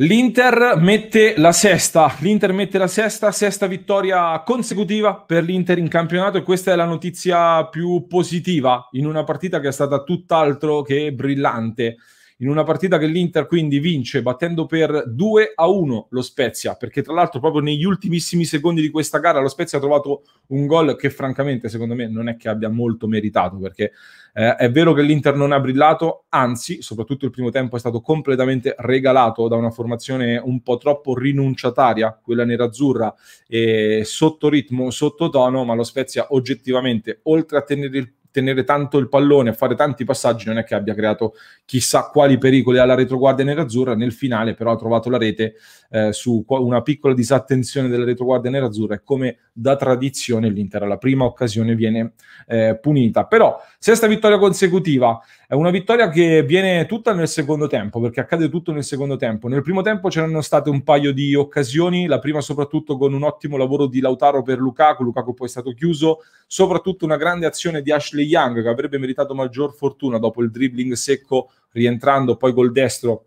L'Inter mette la sesta, l'Inter mette la sesta, sesta vittoria consecutiva per l'Inter in campionato e questa è la notizia più positiva in una partita che è stata tutt'altro che brillante in una partita che l'Inter quindi vince battendo per 2 a 1 lo Spezia, perché tra l'altro proprio negli ultimissimi secondi di questa gara lo Spezia ha trovato un gol che francamente secondo me non è che abbia molto meritato, perché eh, è vero che l'Inter non ha brillato, anzi soprattutto il primo tempo è stato completamente regalato da una formazione un po' troppo rinunciataria, quella nerazzurra, eh, sotto ritmo, sotto tono, ma lo Spezia oggettivamente, oltre a tenere il tenere tanto il pallone, a fare tanti passaggi, non è che abbia creato chissà quali pericoli alla retroguardia nerazzurra. Nel finale, però, ha trovato la rete eh, su una piccola disattenzione della retroguardia nerazzurra e come da tradizione l'Inter alla prima occasione viene eh, punita. Però, sesta vittoria consecutiva è una vittoria che viene tutta nel secondo tempo, perché accade tutto nel secondo tempo. Nel primo tempo c'erano state un paio di occasioni, la prima soprattutto con un ottimo lavoro di Lautaro per Lukaku, Lukaku poi è stato chiuso, soprattutto una grande azione di Ashley Young che avrebbe meritato maggior fortuna dopo il dribbling secco rientrando poi col destro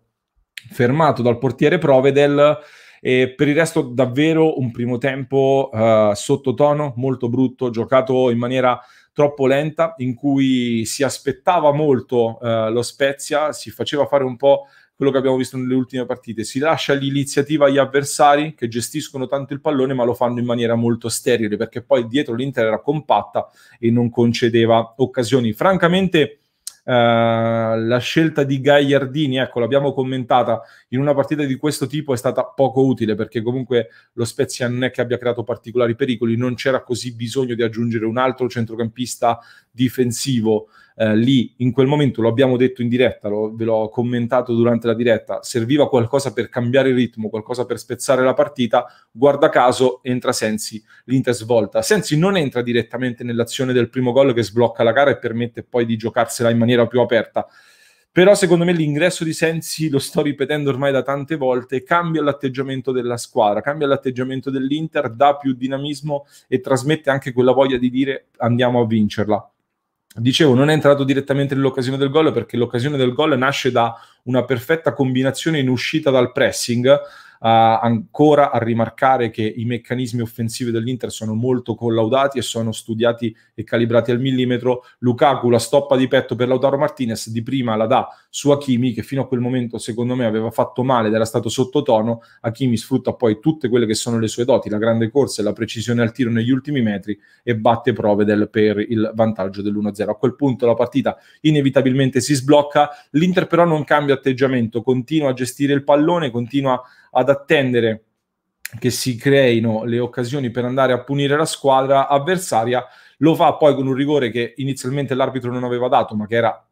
fermato dal portiere Provedel e per il resto davvero un primo tempo eh, sottotono, molto brutto, giocato in maniera troppo lenta in cui si aspettava molto eh, lo Spezia, si faceva fare un po' quello che abbiamo visto nelle ultime partite. Si lascia l'iniziativa agli avversari che gestiscono tanto il pallone, ma lo fanno in maniera molto sterile, perché poi dietro l'Inter era compatta e non concedeva occasioni. Francamente, eh, la scelta di Gagliardini, ecco, l'abbiamo commentata, in una partita di questo tipo è stata poco utile, perché comunque lo Spezia non è che abbia creato particolari pericoli, non c'era così bisogno di aggiungere un altro centrocampista difensivo eh, lì in quel momento, lo abbiamo detto in diretta, lo, ve l'ho commentato durante la diretta, serviva qualcosa per cambiare il ritmo, qualcosa per spezzare la partita, guarda caso entra Sensi, l'Inter svolta. Sensi non entra direttamente nell'azione del primo gol che sblocca la gara e permette poi di giocarsela in maniera più aperta però secondo me l'ingresso di Sensi lo sto ripetendo ormai da tante volte cambia l'atteggiamento della squadra cambia l'atteggiamento dell'Inter, dà più dinamismo e trasmette anche quella voglia di dire andiamo a vincerla Dicevo, non è entrato direttamente nell'occasione del gol perché l'occasione del gol nasce da una perfetta combinazione in uscita dal pressing. Uh, ancora a rimarcare che i meccanismi offensivi dell'Inter sono molto collaudati e sono studiati e calibrati al millimetro. Lukaku la stoppa di petto per Lautaro Martinez, di prima la dà su Hakimi che fino a quel momento secondo me aveva fatto male ed era stato sottotono, Hakimi sfrutta poi tutte quelle che sono le sue doti, la grande corsa e la precisione al tiro negli ultimi metri e batte Provedel per il vantaggio dell'1-0. A quel punto la partita inevitabilmente si sblocca, l'Inter però non cambia atteggiamento, continua a gestire il pallone, continua ad attendere che si creino le occasioni per andare a punire la squadra avversaria. Lo fa poi con un rigore che inizialmente l'arbitro non aveva dato, ma che era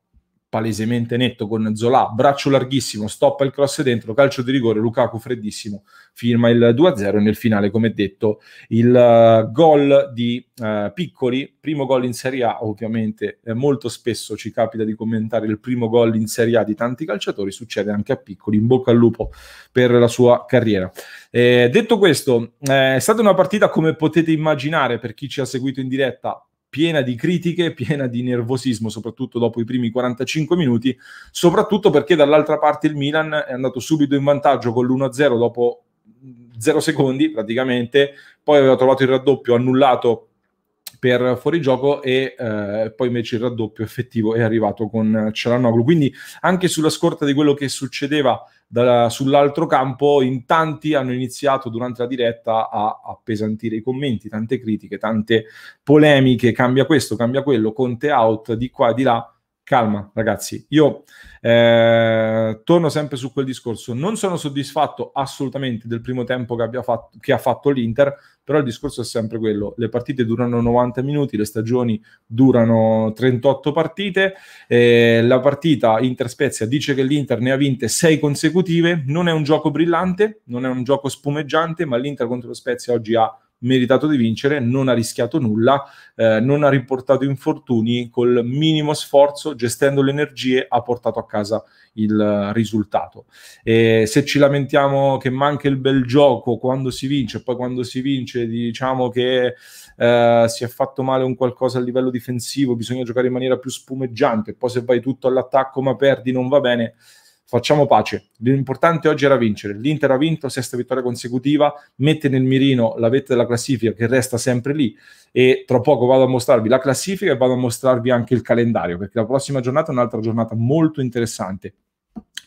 palesemente netto con Zola, braccio larghissimo, stoppa il cross dentro, calcio di rigore, Lukaku freddissimo, firma il 2-0 e nel finale, come detto, il uh, gol di uh, Piccoli, primo gol in Serie A, ovviamente eh, molto spesso ci capita di commentare il primo gol in Serie A di tanti calciatori, succede anche a Piccoli, in bocca al lupo per la sua carriera. Eh, detto questo, eh, è stata una partita come potete immaginare per chi ci ha seguito in diretta piena di critiche, piena di nervosismo, soprattutto dopo i primi 45 minuti, soprattutto perché dall'altra parte il Milan è andato subito in vantaggio con l'1-0 dopo 0 mm, secondi praticamente, poi aveva trovato il raddoppio annullato per fuorigioco e eh, poi invece il raddoppio effettivo è arrivato con Cialanoglu. Quindi anche sulla scorta di quello che succedeva da, sull'altro campo, in tanti hanno iniziato durante la diretta a appesantire i commenti, tante critiche, tante polemiche, cambia questo, cambia quello, Conte out di qua, e di là calma ragazzi, io eh, torno sempre su quel discorso, non sono soddisfatto assolutamente del primo tempo che, fatto, che ha fatto l'Inter, però il discorso è sempre quello, le partite durano 90 minuti, le stagioni durano 38 partite, eh, la partita Inter-Spezia dice che l'Inter ne ha vinte 6 consecutive, non è un gioco brillante, non è un gioco spumeggiante, ma l'Inter contro lo Spezia oggi ha meritato di vincere, non ha rischiato nulla, eh, non ha riportato infortuni, col minimo sforzo, gestendo le energie, ha portato a casa il eh, risultato. E se ci lamentiamo che manca il bel gioco quando si vince, poi quando si vince diciamo che eh, si è fatto male un qualcosa a livello difensivo, bisogna giocare in maniera più spumeggiante, poi se vai tutto all'attacco ma perdi non va bene, facciamo pace. L'importante oggi era vincere. L'Inter ha vinto, sesta vittoria consecutiva, mette nel mirino la vetta della classifica che resta sempre lì e tra poco vado a mostrarvi la classifica e vado a mostrarvi anche il calendario perché la prossima giornata è un'altra giornata molto interessante.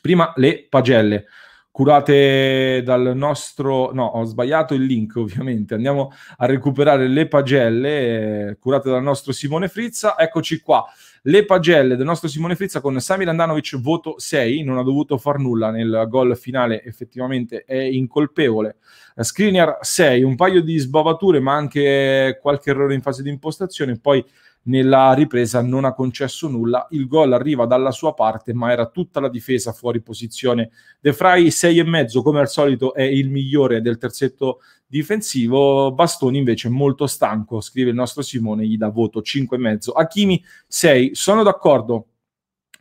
Prima le pagelle curate dal nostro... No, ho sbagliato il link ovviamente, andiamo a recuperare le pagelle eh, curate dal nostro Simone Frizza, eccoci qua, le pagelle del nostro Simone Frizza con Sami Landanovic voto 6, non ha dovuto far nulla nel gol finale, effettivamente è incolpevole. Eh, Skriniar 6, un paio di sbavature ma anche qualche errore in fase di impostazione, poi nella ripresa non ha concesso nulla, il gol arriva dalla sua parte ma era tutta la difesa fuori posizione. De Frey 6,5 come al solito è il migliore del terzetto difensivo, Bastoni invece molto stanco, scrive il nostro Simone, gli dà voto 5,5. Hakimi 6, sono d'accordo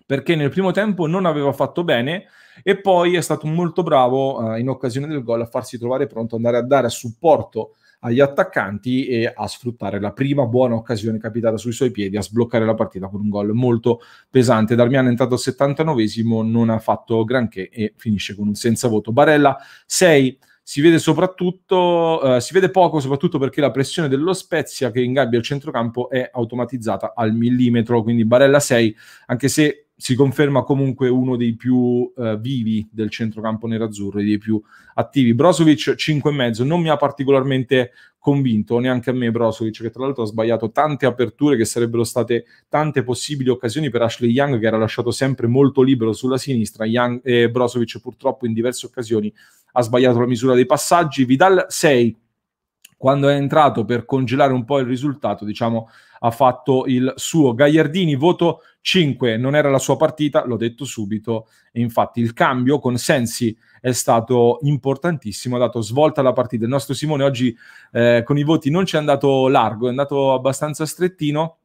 perché nel primo tempo non aveva fatto bene e poi è stato molto bravo eh, in occasione del gol a farsi trovare pronto, andare a dare supporto agli attaccanti e a sfruttare la prima buona occasione capitata sui suoi piedi, a sbloccare la partita con un gol molto pesante. Darmian è entrato al 79 non ha fatto granché e finisce con un senza voto. Barella 6 si vede soprattutto uh, si vede poco soprattutto perché la pressione dello Spezia che ingabbia il centrocampo è automatizzata al millimetro quindi Barella 6 anche se si conferma comunque uno dei più eh, vivi del centrocampo nerazzurro, dei più attivi. Brosovic 5,5 non mi ha particolarmente convinto, neanche a me Brosovic, che tra l'altro ha sbagliato tante aperture che sarebbero state tante possibili occasioni per Ashley Young, che era lasciato sempre molto libero sulla sinistra. Young, eh, Brosovic purtroppo in diverse occasioni ha sbagliato la misura dei passaggi. Vidal 6 quando è entrato per congelare un po' il risultato, diciamo, ha fatto il suo. Gagliardini, voto 5, non era la sua partita, l'ho detto subito, e infatti il cambio con Sensi è stato importantissimo, ha dato svolta alla partita. Il nostro Simone oggi eh, con i voti non ci è andato largo, è andato abbastanza strettino.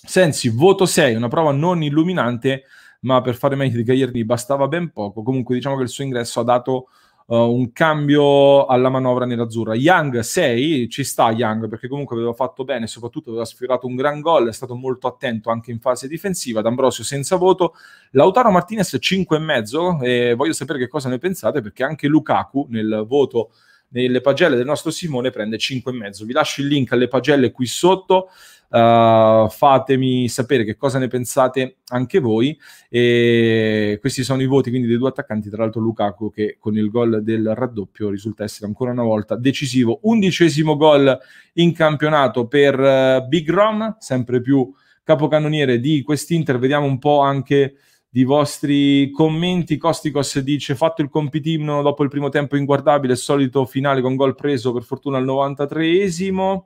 Sensi, voto 6, una prova non illuminante, ma per fare meglio di Gagliardini bastava ben poco. Comunque diciamo che il suo ingresso ha dato uh, un cambio alla manovra nell'azzurra. Young 6, ci sta Young perché comunque aveva fatto bene, soprattutto aveva sfiorato un gran gol, è stato molto attento anche in fase difensiva. D'Ambrosio senza voto, Lautaro Martinez 5,5 e voglio sapere che cosa ne pensate perché anche Lukaku nel voto nelle pagelle del nostro Simone prende 5,5. Vi lascio il link alle pagelle qui sotto. Uh, fatemi sapere che cosa ne pensate anche voi e questi sono i voti quindi dei due attaccanti tra l'altro Lukaku che con il gol del raddoppio risulta essere ancora una volta decisivo undicesimo gol in campionato per uh, Big Rom sempre più capocannoniere di quest'Inter vediamo un po' anche di vostri commenti. Costicos dice: Fatto il compitino dopo il primo tempo inguardabile, solito finale con gol preso per fortuna al 93esimo.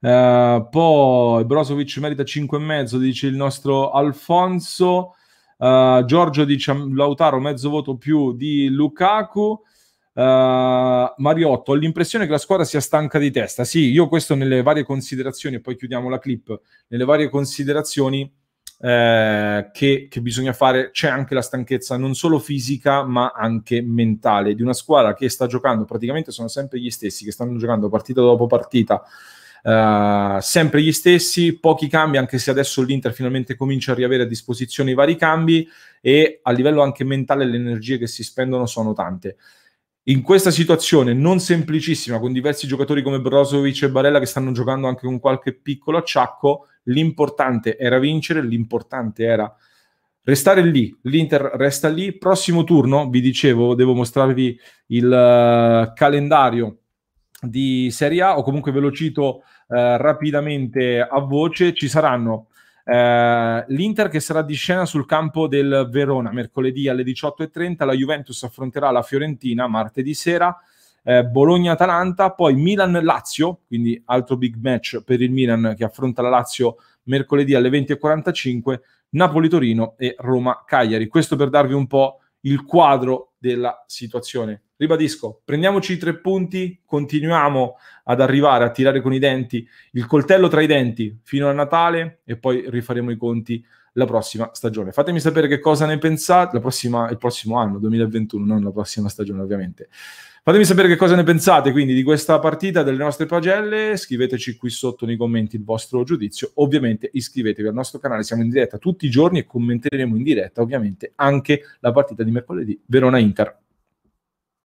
Uh, eh, poi Brozovic merita 5,5, dice il nostro Alfonso. Uh, Giorgio dice Lautaro mezzo voto più di Lukaku. Uh, Mariotto, ho l'impressione che la squadra sia stanca di testa. Sì, io questo nelle varie considerazioni, e poi chiudiamo la clip, nelle varie considerazioni eh, che, che, bisogna fare, c'è anche la stanchezza non solo fisica ma anche mentale di una squadra che sta giocando, praticamente sono sempre gli stessi che stanno giocando partita dopo partita. Eh, sempre gli stessi, pochi cambi, anche se adesso l'Inter finalmente comincia a riavere a disposizione i vari cambi e a livello anche mentale le energie che si spendono sono tante in questa situazione non semplicissima, con diversi giocatori come Brozovic e Barella che stanno giocando anche con qualche piccolo acciacco, l'importante era vincere, l'importante era restare lì, l'Inter resta lì. Prossimo turno, vi dicevo, devo mostrarvi il eh, calendario di Serie A o comunque ve lo cito eh, rapidamente a voce, ci saranno eh, l'Inter che sarà di scena sul campo del Verona mercoledì alle 18.30, la Juventus affronterà la Fiorentina martedì sera, eh, Bologna-Atalanta, poi Milan-Lazio, quindi altro big match per il Milan che affronta la Lazio mercoledì alle 20.45, Napoli-Torino e Roma-Cagliari. Questo per darvi un po' il quadro della situazione. Ribadisco, prendiamoci i tre punti, continuiamo ad arrivare a tirare con i denti, il coltello tra i denti fino a Natale e poi rifaremo i conti la prossima stagione. Fatemi sapere che cosa ne pensate, la prossima, il prossimo anno, 2021, non la prossima stagione ovviamente. Fatemi sapere che cosa ne pensate quindi di questa partita, delle nostre pagelle, scriveteci qui sotto nei commenti il vostro giudizio, ovviamente iscrivetevi al nostro canale, siamo in diretta tutti i giorni e commenteremo in diretta ovviamente anche la partita di mercoledì Verona-Inter.